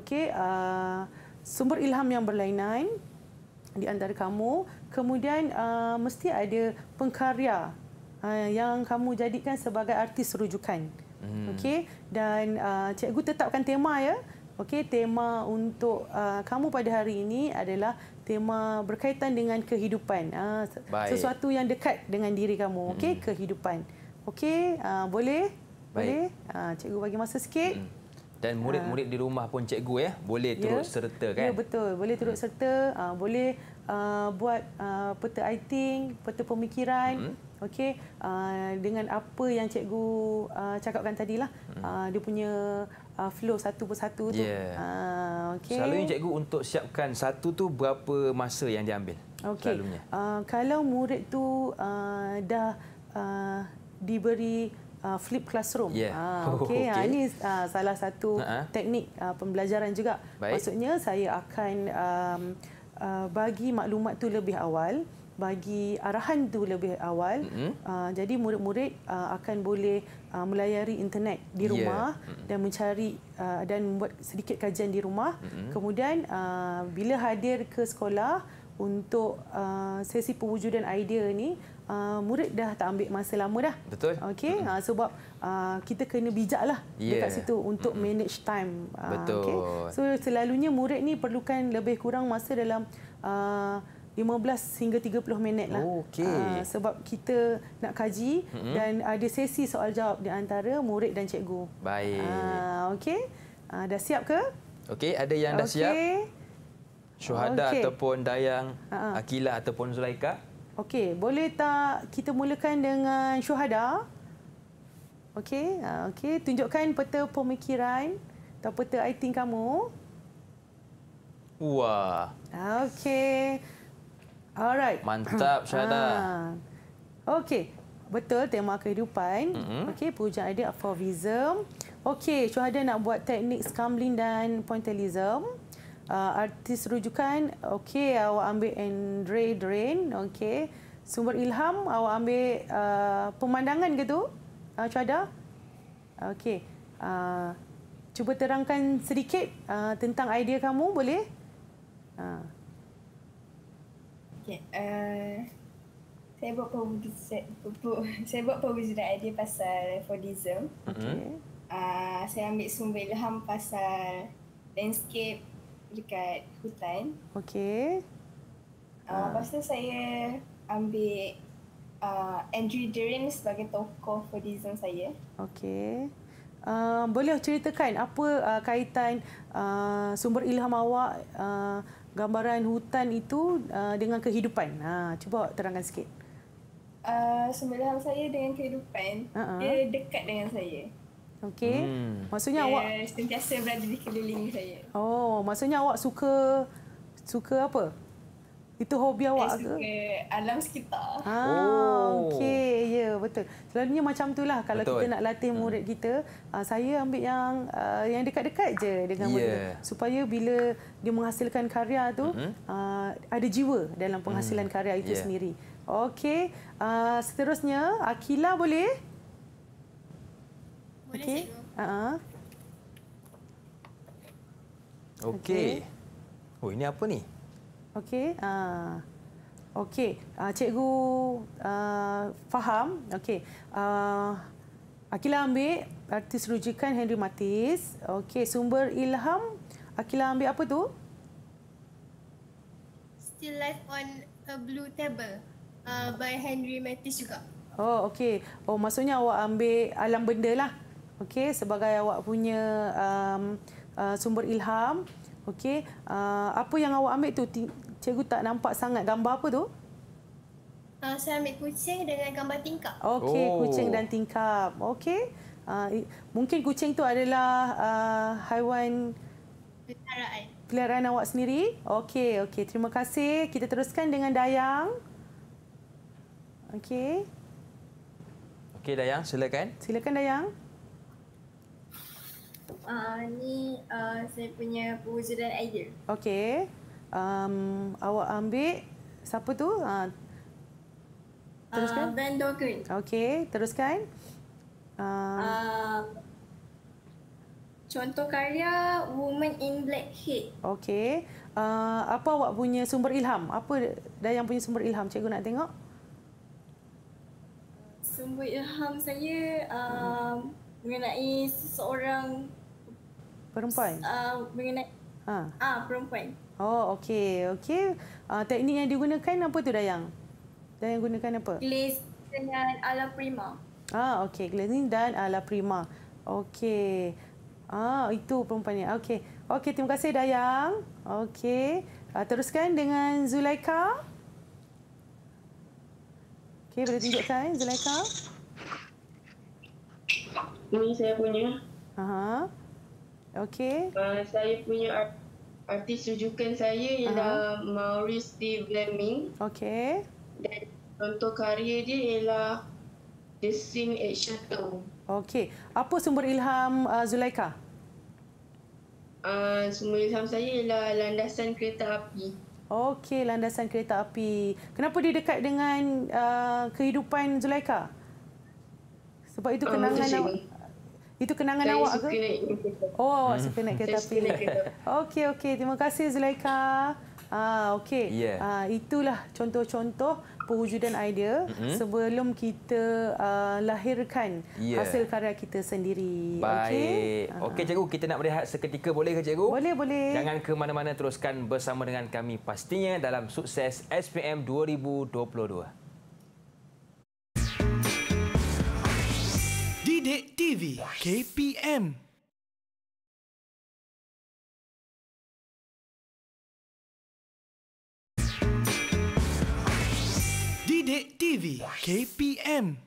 okey uh, sumber ilham yang berlainan di antara kamu kemudian uh, mesti ada pengkarya uh, yang kamu jadikan sebagai artis rujukan hmm. okey dan uh, cikgu tetapkan tema ya okey tema untuk uh, kamu pada hari ini adalah tema berkaitan dengan kehidupan. Ah, Baik. Sesuatu yang dekat dengan diri kamu. Hmm. Okey, kehidupan. Okey, ah, boleh? Baik. Boleh? Ah, cikgu bagi masa sikit. Hmm. Dan murid-murid di rumah pun cikgu ya, boleh ya. turut yeah. serta kan? Ya, betul. Boleh terus hmm. serta. boleh buat uh, peta writing, peta pemikiran. Hmm. Okey, dengan apa yang cikgu uh, cakapkan tadilah. Hmm. dia punya uh, flow satu persatu tu. Yeah. Ha, ah, okay. Selalunya cikgu untuk siapkan satu tu berapa masa yang diambil? Okay. Selalunya. Uh, kalau murid tu uh, dah uh, diberi uh, flip classroom. Yeah. Ha, okay. okay. Ha, ini uh, salah satu uh-huh. teknik uh, pembelajaran juga. Baik. Maksudnya saya akan um, uh, bagi maklumat tu lebih awal bagi arahan itu lebih awal. Mm-hmm. Uh, jadi murid-murid uh, akan boleh uh, melayari internet di yeah. rumah dan mencari uh, dan membuat sedikit kajian di rumah. Mm-hmm. Kemudian uh, bila hadir ke sekolah untuk uh, sesi pewujudan idea ini, Uh, murid dah tak ambil masa lama dah. Betul. Okey, mm-hmm. uh, sebab uh, kita kena bijaklah yeah. dekat ya. situ untuk mm-hmm. manage time. Uh, Betul. Okay? So selalunya murid ni perlukan lebih kurang masa dalam uh, 15 hingga 30 minit lah. Oh, okay. Uh, ah, sebab kita nak kaji mm -hmm. dan ada sesi soal jawab di antara murid dan cikgu. Baik. Uh, ah, okay. Uh, ah, dah siap ke? Okey, ada yang dah okay. siap? Syuhada okay. ataupun Dayang, uh -huh. Akilah ataupun Zulaika? Okey, boleh tak kita mulakan dengan Syuhada? Okey, uh, okey, tunjukkan peta pemikiran atau peta IT kamu. Wah. Okey. Alright. Mantap, Syahda. Ah. Okey. Betul, tema kehidupan. Mm -hmm. Okey, pujian idea aphorism. Okey, Syahda nak buat teknik scumbling dan pointillism. Uh, artis rujukan, okey, awak ambil Andre Drain. Okey. Sumber ilham, awak ambil uh, pemandangan gitu. tu, uh, Syahda? Okey. Uh, cuba terangkan sedikit uh, tentang idea kamu, boleh? Uh. Okay. Uh, saya buat perwujudan, saya buat perwujudan idea pasal Fordism. Mm-hmm. Okay. Uh, saya ambil sumber ilham pasal landscape dekat hutan. Okay. Uh, uh. Ah. Pasal saya ambil uh, Andrew Durin sebagai tokoh Fordism saya. Okay. Uh, boleh ceritakan apa uh, kaitan uh, sumber ilham awak uh, gambaran hutan itu uh, dengan kehidupan. Ha, cuba terangkan sikit. Uh, sebelah saya dengan kehidupan, uh-uh. dia dekat dengan saya. Okey. Hmm. Maksudnya dia awak... Dia sentiasa berada di keliling saya. Oh, maksudnya awak suka... Suka apa? Itu hobi awak eh, ke? Alam sekitar. Ah, oh. okey. Ya, yeah, betul. Selalunya macam itulah kalau betul. kita nak latih hmm. murid hmm. kita, ah, saya ambil yang ah, yang dekat-dekat je dengan yeah. murid. Supaya bila dia menghasilkan karya tu, hmm. Ah, ada jiwa dalam penghasilan hmm. karya itu yeah. sendiri. Okey, seterusnya Akila boleh? Boleh. Okey. Ha. Uh -huh. Okey. Okay. Oh, ini apa ni? Okey. Uh, Okey. Uh, cikgu uh, faham. Okey. Uh, Akila ambil artis rujukan Henry Matisse. Okey. Sumber ilham. Akila ambil apa tu? Still Life on a Blue Table. Uh, by Henry Matisse juga. Oh, okey. Oh, maksudnya awak ambil alam benda lah. Okey, sebagai awak punya um, uh, sumber ilham. Okey, uh, apa yang awak ambil tu? Cikgu tak nampak sangat gambar apa tu? Uh, saya ambil kucing dengan gambar tingkap. Okey, oh. kucing dan tingkap. Okey. Uh, mungkin kucing tu adalah uh, haiwan peliharaan. Peliharaan awak sendiri? Okey, okey. Terima kasih. Kita teruskan dengan Dayang. Okey. Okey, Dayang, silakan. Silakan Dayang. Ah, ni uh, saya punya perwujudan idea. Okey. Um, awak ambil siapa tu? Uh, teruskan. Uh, ben Dorkin. Okey, teruskan. Uh, uh, contoh karya Woman in Black Head. Okey. Uh, apa awak punya sumber ilham? Apa dah yang punya sumber ilham? Cikgu nak tengok. Sumber ilham saya um, mengenai seseorang Perempuan? Uh, mengenai ha. Ah, perempuan. Oh, okey. Okey. Uh, teknik yang digunakan apa tu Dayang? Dayang gunakan apa? Glaze dengan ala prima. Ah, okey. Glazing dan ala prima. Okey. Ah, itu perempuan ni. Okey. Okey, terima kasih Dayang. Okey. Uh, teruskan dengan Zulaika. Okey, boleh tunjukkan Zulaika. Ini saya punya. Aha. Uh -huh. Okey. Uh, saya punya artis rujukan saya ialah uh-huh. Maurice D. Fleming. Okey. Dan contoh karya dia ialah The Sing at Chateau. Okey. Apa sumber ilham uh, ah, Zulaika? Uh, ah, sumber ilham saya ialah landasan kereta api. Okey, landasan kereta api. Kenapa dia dekat dengan uh, kehidupan Zulaika? Sebab itu kenangan uh, awak. Itu kenangan saya awak ke? Naik. Oh, awak hmm. suka naik kereta api. Okey, okey. Terima kasih Zulaika. Ah, okey. Yeah. Ah, itulah contoh-contoh perwujudan idea mm -hmm. sebelum kita uh, lahirkan yeah. hasil karya kita sendiri. Baik. Ah. Okey, okay, cikgu. Kita nak berehat seketika boleh ke, cikgu? Boleh, boleh. Jangan ke mana-mana teruskan bersama dengan kami pastinya dalam sukses SPM 2022. Sidik TV KPM Sidik TV KPM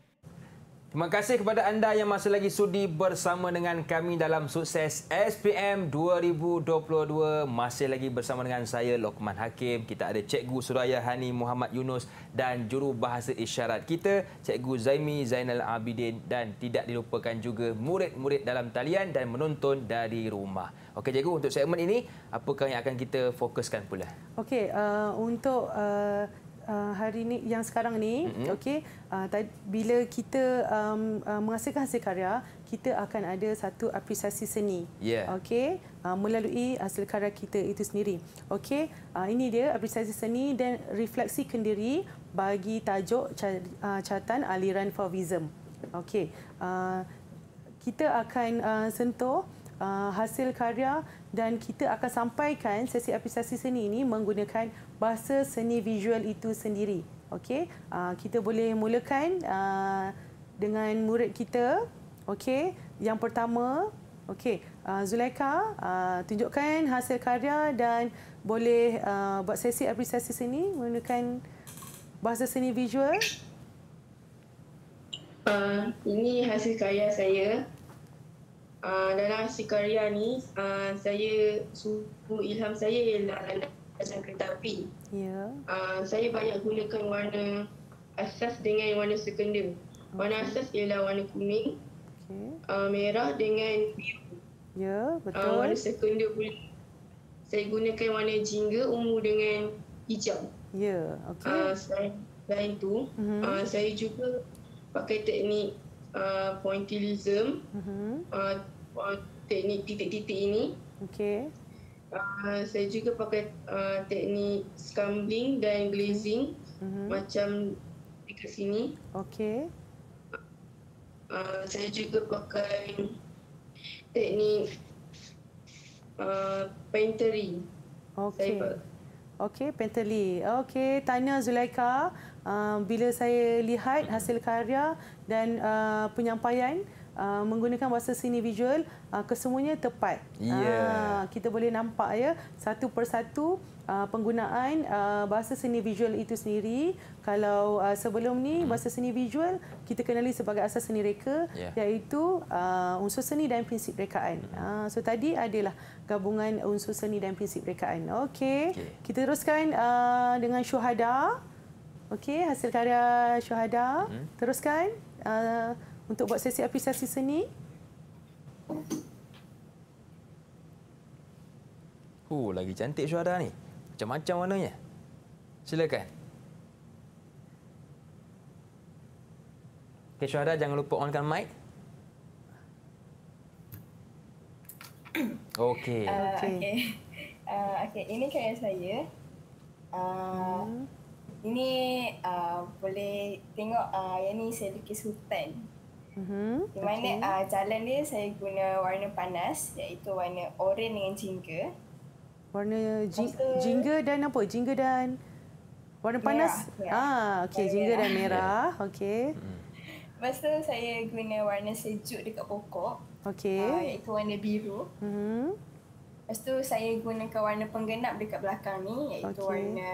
Terima kasih kepada anda yang masih lagi sudi bersama dengan kami dalam sukses SPM 2022. Masih lagi bersama dengan saya, Lokman Hakim. Kita ada Cikgu Suraya Hani Muhammad Yunus dan Juru Bahasa Isyarat kita, Cikgu Zaimi Zainal Abidin dan tidak dilupakan juga murid-murid dalam talian dan menonton dari rumah. Okey, Cikgu, untuk segmen ini, apakah yang akan kita fokuskan pula? Okey, uh, untuk... Uh Uh, hari ini yang sekarang ni mm-hmm. okey uh, bila kita um, uh, menghasilkan hasil karya kita akan ada satu apresiasi seni yeah. okey uh, melalui hasil karya kita itu sendiri okey uh, ini dia apresiasi seni dan refleksi kendiri bagi tajuk catatan uh, aliran fauvism okey uh, kita akan uh, sentuh Uh, hasil karya dan kita akan sampaikan sesi apresiasi seni ini menggunakan bahasa seni visual itu sendiri. Okey, ah, kita boleh mulakan ah, dengan murid kita. Okey, yang pertama, okey, uh, tunjukkan hasil karya dan boleh buat sesi apresiasi seni menggunakan bahasa seni visual. Uh, ini hasil karya saya. Uh, dalam hasil karya ni, uh, saya suku ilham saya ialah pasang kereta api. Yeah. Ya. Uh, saya banyak gunakan warna asas dengan warna sekunder. Okay. Warna asas ialah warna kuning, okay. uh, ah, merah dengan biru. yeah, ya, betul. Uh, warna sekunder pula. Saya gunakan warna jingga, ungu dengan hijau. yeah, ya, okay. Uh, selain, selain tu, mm-hmm. uh, saya juga pakai teknik uh, pointillism. Mm-hmm. Uh, teknik titik-titik ini. Okay. Ah, saya juga pakai uh, teknik scumbling dan glazing mm-hmm. macam di sini. Okey. Uh, saya juga pakai teknik uh, paintery. Okey. Okey, painterly. Okey, tanya Zulaika. Uh, bila saya lihat hasil karya dan uh, penyampaian, Uh, menggunakan bahasa seni visual uh, kesemuanya tepat. Yeah. Ya. Uh, kita boleh nampak ya satu persatu uh, penggunaan uh, bahasa seni visual itu sendiri. Kalau uh, sebelum ni hmm. bahasa seni visual kita kenali sebagai asas seni reka yeah. iaitu uh, unsur seni dan prinsip rekaan. Hmm. Uh, so tadi adalah gabungan unsur seni dan prinsip rekaan. Okey. Okay. Kita teruskan uh, dengan syuhada. Okey, hasil karya syuhada. Hmm. Teruskan uh, untuk buat sesi apresiasi seni. Uh, lagi cantik suara ni. Macam-macam warnanya. Silakan. Okey, Syuhada, jangan lupa onkan mic. Okey. Uh, okay. Uh, okey, ini karya saya. Uh, hmm. Ini uh, boleh tengok uh, yang ini saya lukis hutan. Mm-hmm. Di mana okay. uh, jalan dia saya guna warna panas iaitu warna oren dengan jingga. Warna jingga dan apa? Jingga dan warna panas. Merah. Ah, okey jingga dan merah. Okey. Mm-hmm. pastu saya guna warna sejuk dekat pokok. Okey. Uh, ah, iaitu warna biru. Mhm. Lepas tu saya gunakan warna penggenap dekat belakang ni iaitu okay. warna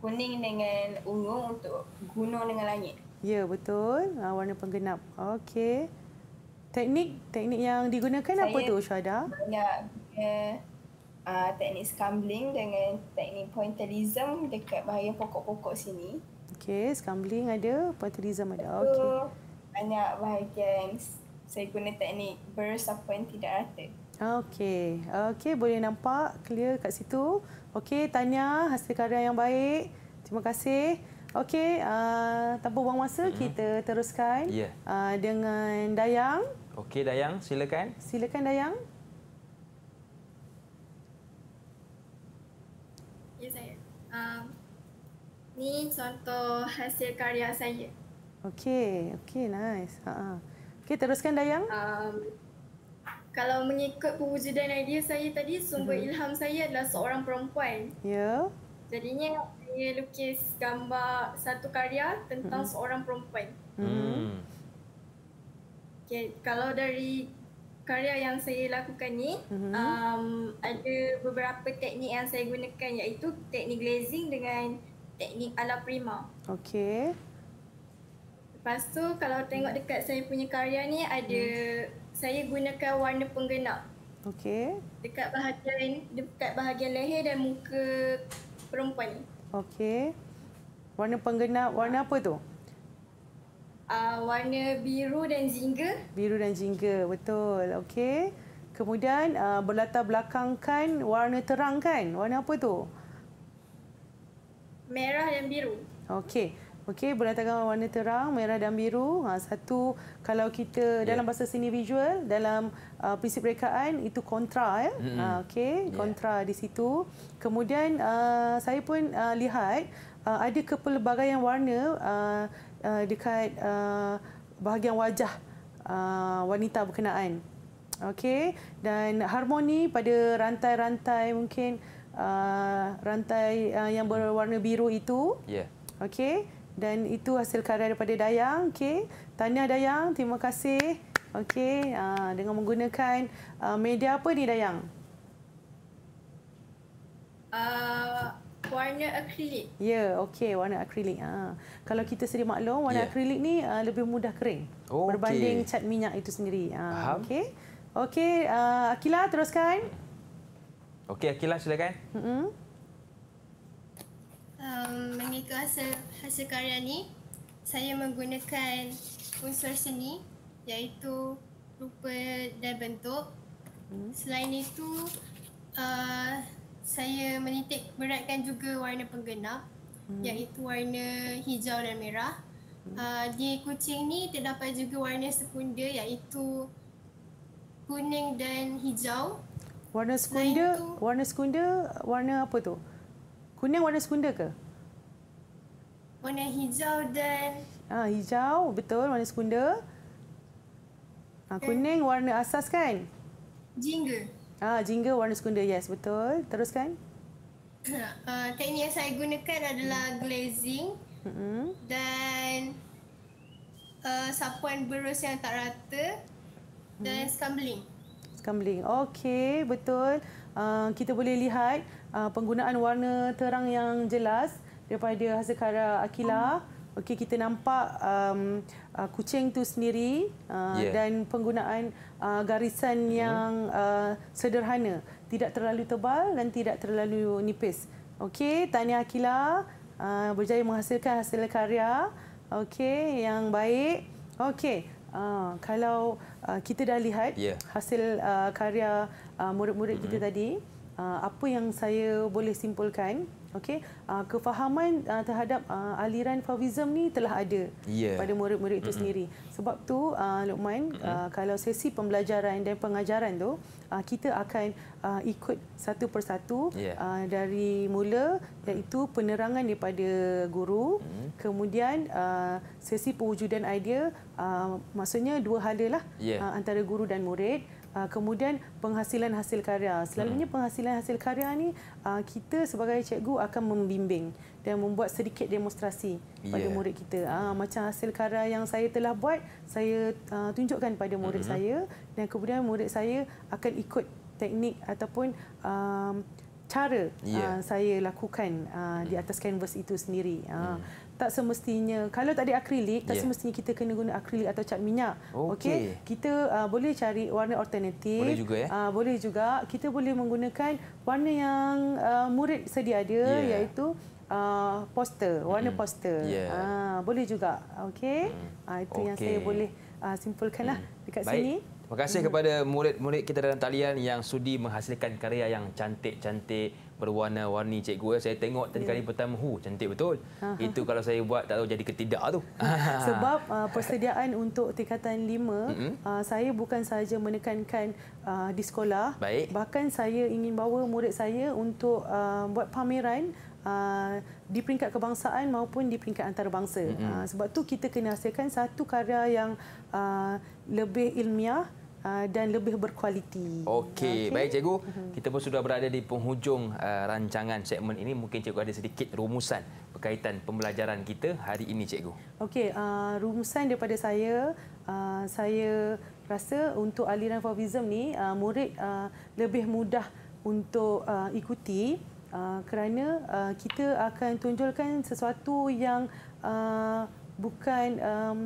kuning dengan ungu untuk gunung dengan langit. Ya, betul. Uh, warna penggenap. Okey. Teknik teknik yang digunakan saya, apa tu, Syada? Ya, ya uh, teknik scumbling dengan teknik pointillism dekat bahagian pokok-pokok sini. Okey, scumbling ada, pointillism ada. Okey. Banyak bahagian saya guna teknik burst apa yang tidak rata. Okey. Okey, boleh nampak clear kat situ. Okey, tanya hasil karya yang baik. Terima kasih. Okey, uh, tanpa buang masa, hmm kita teruskan yeah. uh, dengan Dayang. Okey, Dayang, silakan. Silakan, Dayang. Ya, saya. Um, ni contoh hasil karya saya. Okey, okey, nice. Uh-huh. Okey, teruskan, Dayang. Um, kalau mengikut perwujudan idea saya tadi, sumber hmm ilham saya adalah seorang perempuan. Ya. Yeah. Jadinya, dia lukis gambar satu karya tentang hmm. seorang perempuan. Hmm. Okay, kalau dari karya yang saya lakukan ni, hmm. um, ada beberapa teknik yang saya gunakan iaitu teknik glazing dengan teknik ala prima. Okey. Lepas tu kalau tengok dekat saya punya karya ni ada hmm. saya gunakan warna penggenap. Okey. Dekat bahagian dekat bahagian leher dan muka perempuan ni. Okey. Warna penggenap warna apa tu? Uh, warna biru dan jingga. Biru dan jingga, betul. Okey. Kemudian uh, berlatar kan warna terang kan? Warna apa tu? Merah dan biru. Okey. Okey, berdatangan warna terang, merah dan biru. Ha, satu, kalau kita yeah. dalam bahasa sini visual, dalam uh, prinsip rekaan, itu kontra. Ya? Mm -hmm. ha, Okey, ya. kontra yeah. di situ. Kemudian, uh, saya pun uh, lihat uh, ada kepelbagaian warna uh, uh, dekat uh, bahagian wajah uh, wanita berkenaan. Okey, dan harmoni pada rantai-rantai mungkin uh, rantai uh, yang berwarna biru itu. Yeah. Okey dan itu hasil karya daripada Dayang. Okey, tahniah Dayang, terima kasih. Okey, ah, dengan menggunakan ah, media apa ni Dayang? Uh, warna akrilik. Ya, yeah, okey, warna akrilik. Ha. Kalau kita sedia maklum, warna yeah. akrilik ni uh, lebih mudah kering okay. berbanding cat minyak itu sendiri. Ha, okey. Okey, uh, Akila teruskan. Okey, Akila silakan. Mm -hmm um, mengikut hasil hasil karya ni saya menggunakan unsur seni iaitu rupa dan bentuk hmm. selain itu uh, saya menitik beratkan juga warna penggenap hmm. iaitu warna hijau dan merah Uh, di kucing ni terdapat juga warna sekunder iaitu kuning dan hijau. Warna sekunder, warna sekunder, warna apa tu? Kuning warna sekunda ke? Warna hijau dan... Ah, hijau, betul. Warna sekunda. Ha, ah, kuning warna asas kan? Jingga. Ah, jingga warna sekunda, yes. Betul. Teruskan. Uh, teknik yang saya gunakan adalah glazing mm-hmm. dan uh, sapuan berus yang tak rata dan mm-hmm. scumbling. Scumbling. Okey, betul. Uh, kita boleh lihat Ah, penggunaan warna terang yang jelas daripada karya Akila. Hmm. Okey kita nampak um, uh, kucing tu sendiri uh, ah, yeah. dan penggunaan uh, garisan -hmm. yang uh, sederhana, tidak terlalu tebal dan tidak terlalu nipis. Okey, tanya Akila uh, berjaya menghasilkan hasil karya okey yang baik. Okey. Uh, kalau uh, kita dah lihat yeah. hasil uh, karya murid-murid uh, mm -hmm. kita tadi Ah, apa yang saya boleh simpulkan okey uh, kefahaman uh, terhadap uh, aliran fawizm ni telah ada yeah. pada murid-murid itu mm-hmm. sendiri sebab tu uh, Luqman mm-hmm. uh, kalau sesi pembelajaran dan pengajaran tu uh, kita akan uh, ikut satu persatu yeah. Ya. uh, dari mula iaitu penerangan daripada guru mm-hmm. kemudian uh, sesi pewujudan idea uh, maksudnya dua halalah yeah. Ya. uh, antara guru dan murid uh, kemudian penghasilan hasil karya. Selalunya hmm. penghasilan hasil karya ni uh, kita sebagai cikgu akan membimbing dan membuat sedikit demonstrasi pada murid kita. Uh, macam hasil karya yang saya telah buat, saya uh, tunjukkan pada murid mm-hmm. saya dan kemudian murid saya akan ikut teknik ataupun uh, cara yeah. uh, saya lakukan uh, di mm. atas kanvas itu sendiri. Uh, mm tak semestinya kalau tak ada akrilik tak yeah. semestinya kita kena guna akrilik atau cat minyak okey okay. kita uh, boleh cari warna alternatif boleh juga ya? uh, boleh juga kita boleh menggunakan warna yang uh, murid sedia ada yeah. iaitu uh, poster warna mm. poster yeah. uh, boleh juga okey mm. uh, itu okay. yang saya boleh uh, simpulkanlah mm. dekat Baik. sini Terima kasih mm. kepada murid-murid kita dalam talian yang sudi menghasilkan karya yang cantik-cantik, berwarna-warni cikgu ya. Saya tengok tadi ya. kali yeah. pertama, hu, cantik betul. uh Itu kalau saya buat tak tahu jadi ketidak tu. Sebab uh, persediaan untuk tingkatan 5, mm-hmm. uh, saya bukan saja menekankan uh, di sekolah, Baik. bahkan saya ingin bawa murid saya untuk uh, buat pameran Uh, di peringkat kebangsaan maupun di peringkat antarabangsa. Mm-hmm. Uh, sebab tu kita kena hasilkan satu karya yang uh, lebih ilmiah, Uh, dan lebih berkualiti. Okey, okay. baik cikgu. Mhm. Kita pun sudah berada di penghujung uh, rancangan segmen ini. Mungkin cikgu ada sedikit rumusan berkaitan pembelajaran kita hari ini cikgu. Okey, uh, rumusan daripada saya, uh, saya rasa untuk aliran Fauvism ni uh, murid uh, lebih mudah untuk uh, ikuti uh, kerana uh, kita akan tunjulkan sesuatu yang uh, bukan um,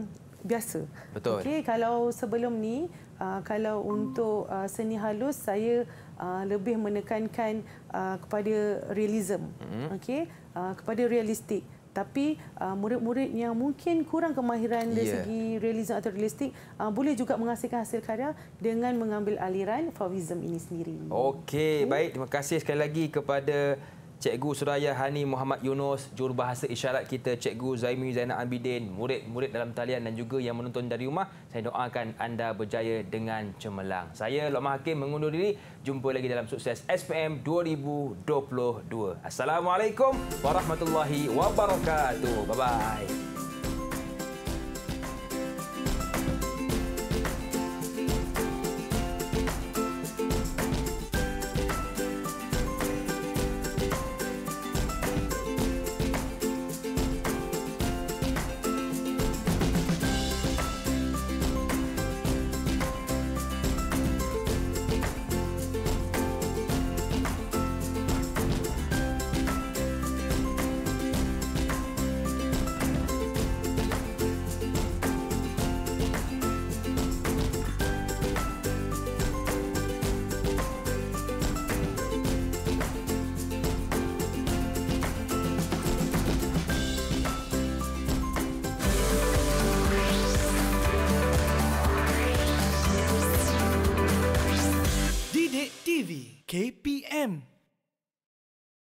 biasa. Betul. Okey, kalau sebelum ni uh, kalau untuk uh, seni halus saya uh, lebih menekankan uh, kepada realism. Hmm. Okey, uh, kepada realistik. Tapi uh, murid-murid yang mungkin kurang kemahiran dari yeah. segi realism atau realistik uh, boleh juga menghasilkan hasil karya dengan mengambil aliran fauvism ini sendiri. Okey, okay. baik. Terima kasih sekali lagi kepada Cikgu Suraya Hani Muhammad Yunus, jurubahasa isyarat kita Cikgu Zaimi Zainal Abidin, murid-murid dalam talian dan juga yang menonton dari rumah, saya doakan anda berjaya dengan cemerlang. Saya Lokman Hakim mengundur diri, jumpa lagi dalam sukses SPM 2022. Assalamualaikum warahmatullahi wabarakatuh. Bye bye.